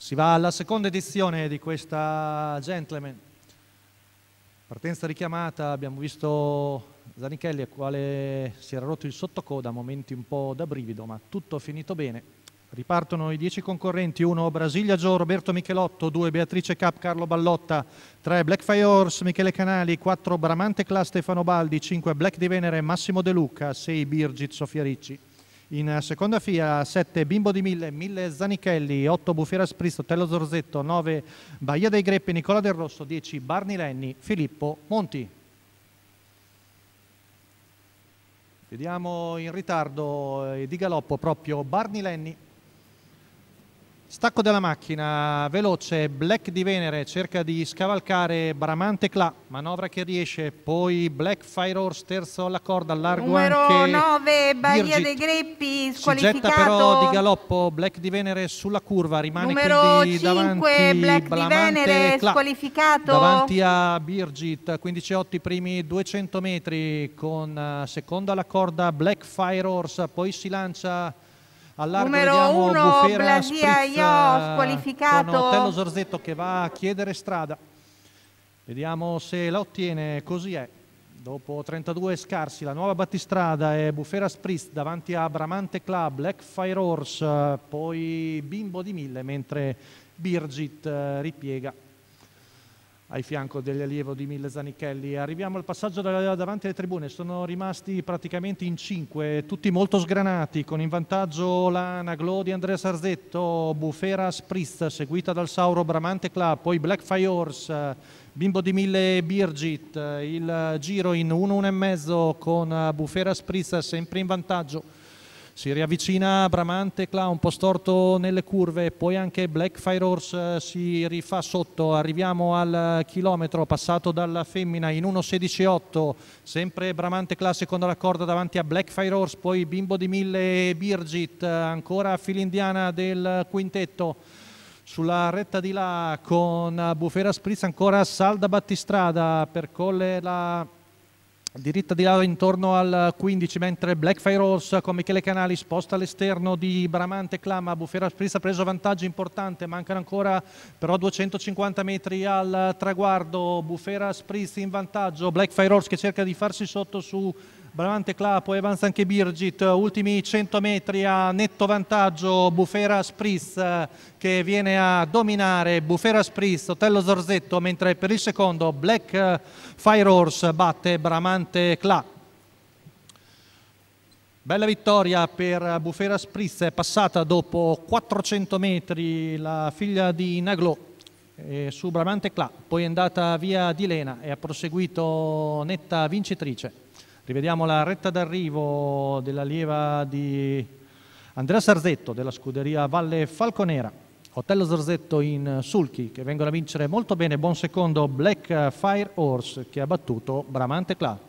Si va alla seconda edizione di questa Gentleman. Partenza richiamata, abbiamo visto Zanichelli al quale si era rotto il sottocoda, momenti un po' da brivido, ma tutto finito bene. Ripartono i dieci concorrenti, uno Brasilia Gio, Roberto Michelotto, due Beatrice Cap, Carlo Ballotta, 3 Blackfire Horse, Michele Canali, quattro Bramante Cla, Stefano Baldi, cinque Black di Venere, Massimo De Luca, sei Birgit, Sofia Ricci. In eh, seconda fila 7 Bimbo di Mille, 1000 Zanichelli, 8 Bufiera Spristo, Tello Zorzetto, 9 Baia dei Greppi, Nicola Del Rosso, 10 Barni Lenni, Filippo Monti. Vediamo in ritardo eh, di galoppo proprio Barni Lenni Stacco della macchina, veloce, Black di Venere cerca di scavalcare Bramante Cla, manovra che riesce, poi Black Fire Horse terzo alla corda, largo Numero anche 9, Bahia dei Greppi, squalificato. Si getta però di galoppo Black di Venere sulla curva, rimane Numero quindi 5, davanti Black Bramante di Venere, Cla, squalificato. Davanti a Birgit, 15-8 i primi 200 metri con eh, secondo alla corda Black Fire Horse, poi si lancia... All'arco Numero uno, Bufera, Blasia eh, squalificato qualificato. Otello Zorzetto che va a chiedere strada. Vediamo se la ottiene, così è. Dopo 32 scarsi, la nuova battistrada è Bufera Spritz davanti a Bramante Club, Blackfire Horse, eh, poi Bimbo di Mille, mentre Birgit eh, ripiega ai fianco dell'allievo di Mille Zanichelli. Arriviamo al passaggio davanti alle tribune, sono rimasti praticamente in cinque, tutti molto sgranati, con in vantaggio Lana, Glodi, Andrea Sarzetto, Bufera Spritz, seguita dal Sauro Bramante Club, poi Black Fires, Bimbo di Mille Birgit, il giro in 1-1,5 con Bufera Spritz sempre in vantaggio si riavvicina Bramante, Cla un po' storto nelle curve, poi anche Black Fire Horse eh, si rifà sotto, arriviamo al chilometro passato dalla femmina in 1.16.8, sempre Bramante Cla secondo la corda davanti a Black Fire Horse, poi Bimbo di Mille e Birgit, eh, ancora filindiana del quintetto sulla retta di là con Bufera Spritz ancora Salda Battistrada percolle la diritta di là intorno al 15 mentre Blackfire Ross con Michele Canali sposta all'esterno di Bramante Clama Bufera Spritz ha preso vantaggio importante mancano ancora però 250 metri al traguardo Bufera Spritz in vantaggio Blackfire Ross che cerca di farsi sotto su Bravante Clapo, Evans anche Birgit, ultimi 100 metri a netto vantaggio Bufera Spris eh, che viene a dominare Bufera Spris, Otello Zorzetto, mentre per il secondo Black eh, Fire Horse batte Bramante Cla. Bella vittoria per Bufera Spritz, è passata dopo 400 metri la figlia di Naglo su Bramante Cla, poi è andata via di Lena e ha proseguito netta vincitrice. Rivediamo la retta d'arrivo dell'allieva di Andrea Sarzetto della scuderia Valle Falconera. Otello Sarzetto in sulchi che vengono a vincere molto bene. Buon secondo Black Fire Horse che ha battuto Bramante Clark.